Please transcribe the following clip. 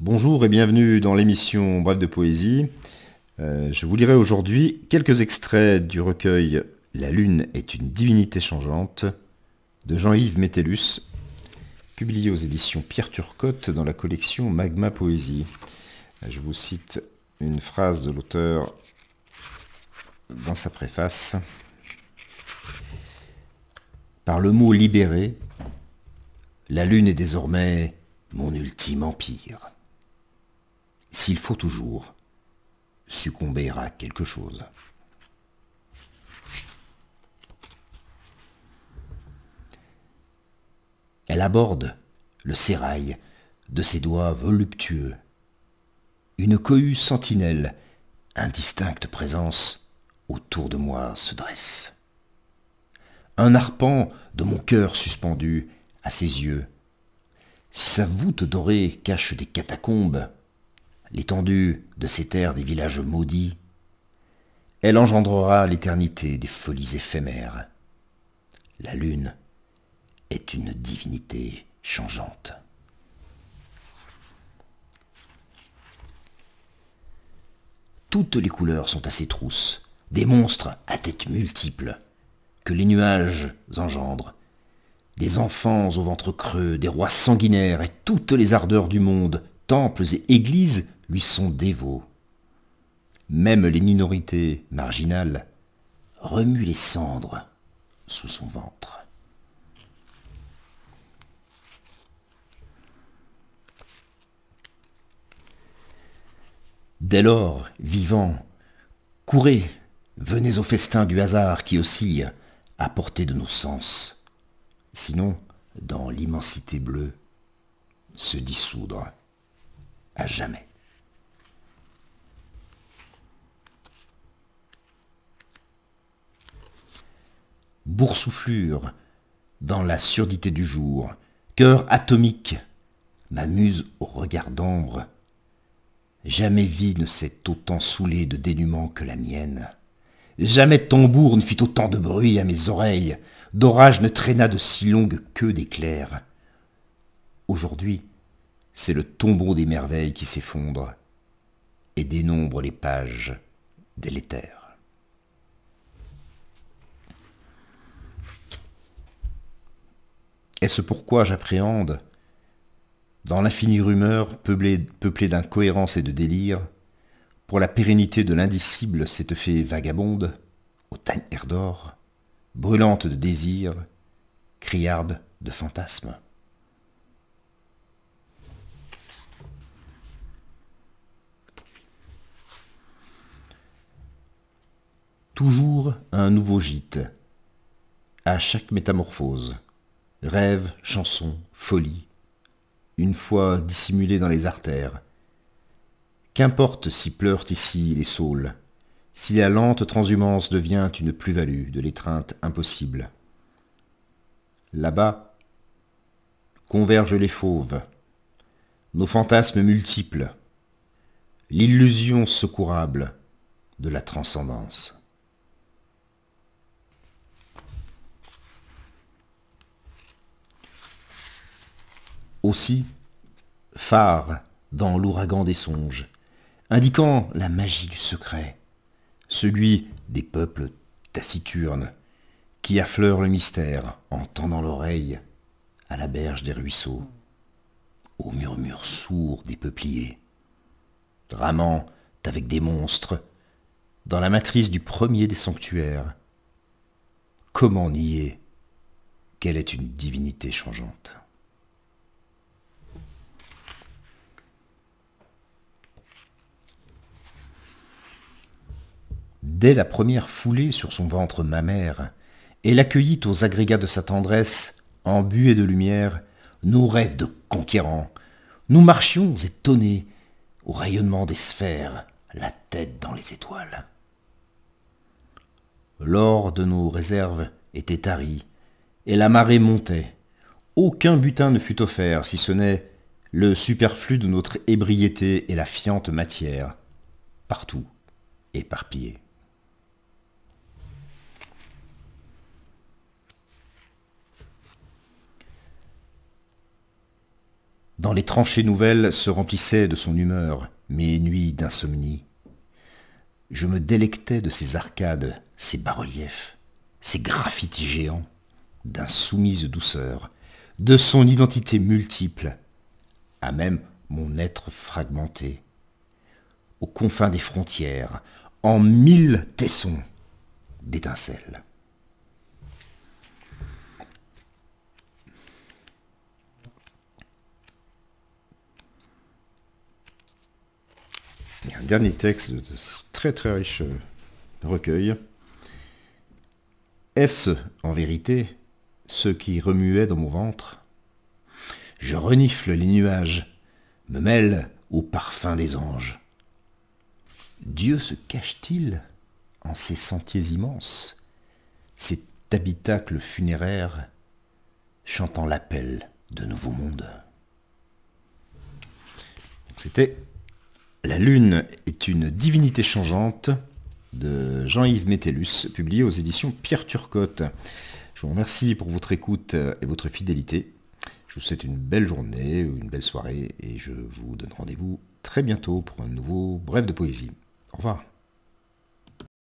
Bonjour et bienvenue dans l'émission Bref de poésie. Euh, je vous lirai aujourd'hui quelques extraits du recueil La Lune est une divinité changeante de Jean-Yves Métellus, publié aux éditions Pierre Turcotte dans la collection Magma Poésie. Euh, je vous cite une phrase de l'auteur dans sa préface. Par le mot libéré, la lune est désormais mon ultime empire s'il faut toujours succomber à quelque chose. Elle aborde le sérail de ses doigts voluptueux. Une cohue sentinelle, indistincte présence, autour de moi se dresse. Un arpent de mon cœur suspendu à ses yeux. Si sa voûte dorée cache des catacombes, l'étendue de ces terres des villages maudits, elle engendrera l'éternité des folies éphémères. La lune est une divinité changeante. Toutes les couleurs sont à ses trousses, des monstres à tête multiples, que les nuages engendrent, des enfants au ventre creux, des rois sanguinaires et toutes les ardeurs du monde, temples et églises lui sont dévots. Même les minorités marginales remuent les cendres sous son ventre. Dès lors, vivants, courez, venez au festin du hasard qui oscille à portée de nos sens. Sinon, dans l'immensité bleue, se dissoudre à jamais. boursouflure, dans la surdité du jour, cœur atomique, m'amuse au regard d'ombre. Jamais vie ne s'est autant saoulée de dénuement que la mienne. Jamais tambour ne fit autant de bruit à mes oreilles, d'orage ne traîna de si longues queue d'éclairs. Aujourd'hui, c'est le tombeau des merveilles qui s'effondre et dénombre les pages délétères. Est-ce pourquoi j'appréhende, dans l'infinie rumeur peuplée, d'incohérences et de délires, pour la pérennité de l'indicible cette fée vagabonde, au air d'or, brûlante de désir, criarde de fantasmes Toujours un nouveau gîte, à chaque métamorphose. Rêves, chansons, folies, une fois dissimulée dans les artères. Qu'importe si pleurent ici les saules, si la lente transhumance devient une plus-value de l'étreinte impossible. Là-bas, convergent les fauves, nos fantasmes multiples, l'illusion secourable de la transcendance. aussi phare dans l'ouragan des songes, indiquant la magie du secret, celui des peuples taciturnes, qui affleurent le mystère en tendant l'oreille à la berge des ruisseaux, au murmure sourd des peupliers, ramant avec des monstres, dans la matrice du premier des sanctuaires. Comment nier qu'elle est une divinité changeante dès la première foulée sur son ventre mammaire, elle accueillit aux agrégats de sa tendresse, en buée de lumière, nos rêves de conquérants. Nous marchions étonnés au rayonnement des sphères, la tête dans les étoiles. L'or de nos réserves était tari, et la marée montait. Aucun butin ne fut offert, si ce n'est le superflu de notre ébriété et la fiente matière, partout éparpillée. dans les tranchées nouvelles se remplissaient de son humeur mes nuits d'insomnie. Je me délectais de ses arcades, ses bas-reliefs, ses graffitis géants, d'insoumise douceur, de son identité multiple, à même mon être fragmenté, aux confins des frontières, en mille tessons d'étincelles. dernier texte de ce très très riche euh, recueil. Est-ce, en vérité, ce qui remuait dans mon ventre Je renifle les nuages, me mêle au parfum des anges. Dieu se cache-t-il en ces sentiers immenses, cet habitacle funéraire, chantant l'appel de nouveaux mondes C'était la Lune est une divinité changeante de Jean-Yves Métellus, publié aux éditions Pierre Turcotte. Je vous remercie pour votre écoute et votre fidélité. Je vous souhaite une belle journée ou une belle soirée et je vous donne rendez-vous très bientôt pour un nouveau Bref de poésie. Au revoir.